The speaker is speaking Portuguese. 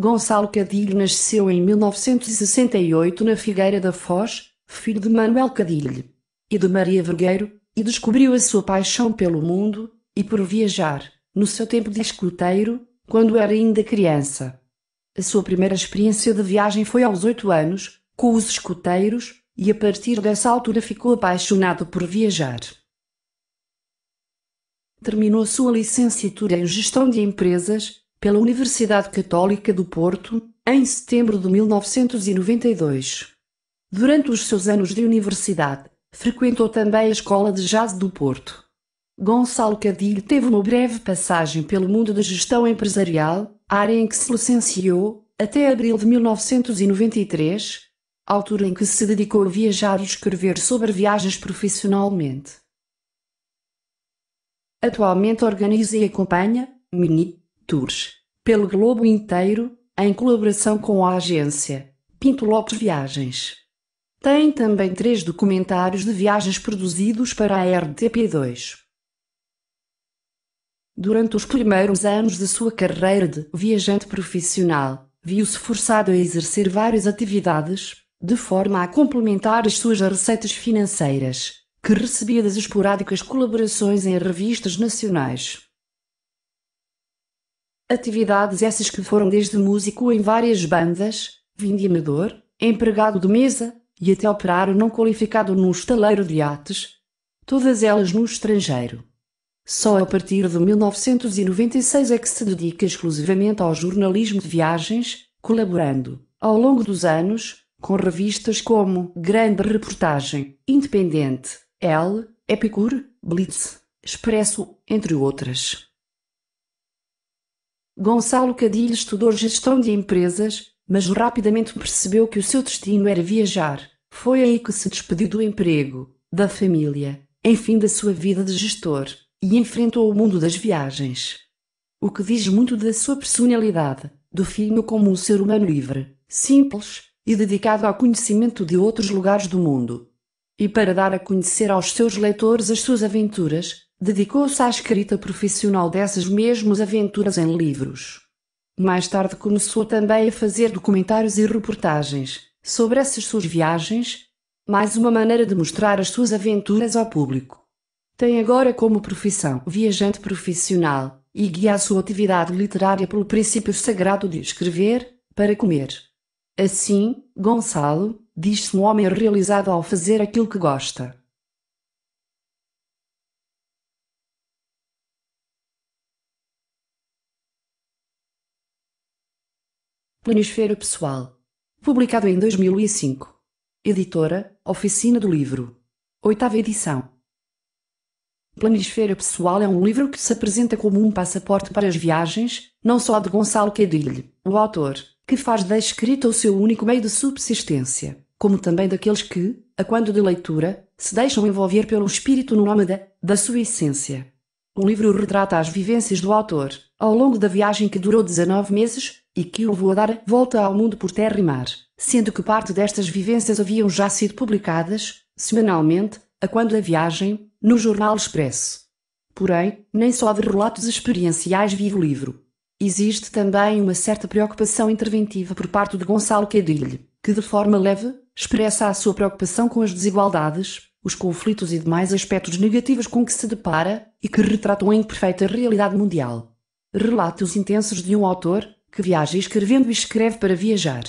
Gonçalo Cadilho nasceu em 1968 na Figueira da Foz, filho de Manuel Cadilho e de Maria Vergueiro, e descobriu a sua paixão pelo mundo e por viajar no seu tempo de escoteiro, quando era ainda criança. A sua primeira experiência de viagem foi aos oito anos, com os escoteiros, e a partir dessa altura ficou apaixonado por viajar. Terminou sua licenciatura em Gestão de Empresas pela Universidade Católica do Porto, em setembro de 1992. Durante os seus anos de universidade, frequentou também a Escola de Jazz do Porto. Gonçalo Cadilho teve uma breve passagem pelo mundo da gestão empresarial, área em que se licenciou, até abril de 1993, altura em que se dedicou a viajar e escrever sobre viagens profissionalmente. Atualmente organiza e acompanha, Mini, Tours, pelo globo inteiro, em colaboração com a agência Pinto Lopes Viagens. Tem também três documentários de viagens produzidos para a RTP2. Durante os primeiros anos de sua carreira de viajante profissional, viu-se forçado a exercer várias atividades, de forma a complementar as suas receitas financeiras, que recebia das esporádicas colaborações em revistas nacionais. Atividades essas que foram desde músico em várias bandas, vinde amador, empregado de mesa e até operário não qualificado num estaleiro de ates, todas elas no estrangeiro. Só a partir de 1996 é que se dedica exclusivamente ao jornalismo de viagens, colaborando, ao longo dos anos, com revistas como Grande Reportagem, Independente, Elle, Epicure, Blitz, Expresso, entre outras. Gonçalo Cadilho estudou gestão de empresas, mas rapidamente percebeu que o seu destino era viajar. Foi aí que se despediu do emprego, da família, enfim da sua vida de gestor, e enfrentou o mundo das viagens. O que diz muito da sua personalidade, do filho como um ser humano livre, simples e dedicado ao conhecimento de outros lugares do mundo. E para dar a conhecer aos seus leitores as suas aventuras, Dedicou-se à escrita profissional dessas mesmas aventuras em livros. Mais tarde começou também a fazer documentários e reportagens sobre essas suas viagens, mais uma maneira de mostrar as suas aventuras ao público. Tem agora como profissão viajante profissional e guia a sua atividade literária pelo princípio sagrado de escrever para comer. Assim, Gonçalo diz-se um homem realizado ao fazer aquilo que gosta. Planisfera Pessoal. Publicado em 2005. Editora, Oficina do Livro. Oitava edição. Planisfera Pessoal é um livro que se apresenta como um passaporte para as viagens, não só de Gonçalo Cadilhe, o autor, que faz da escrita o seu único meio de subsistência, como também daqueles que, a quando de leitura, se deixam envolver pelo espírito nómada, da sua essência. O livro retrata as vivências do autor, ao longo da viagem que durou 19 meses, e que eu vou dar volta ao mundo por terra e mar, sendo que parte destas vivências haviam já sido publicadas, semanalmente, a quando da viagem, no Jornal Expresso. Porém, nem só de relatos experienciais vive o livro. Existe também uma certa preocupação interventiva por parte de Gonçalo Cadilhe, que de forma leve, expressa a sua preocupação com as desigualdades, os conflitos e demais aspectos negativos com que se depara e que retratam a imperfeita realidade mundial. Relatos intensos de um autor, que viaja escrevendo e escreve para viajar.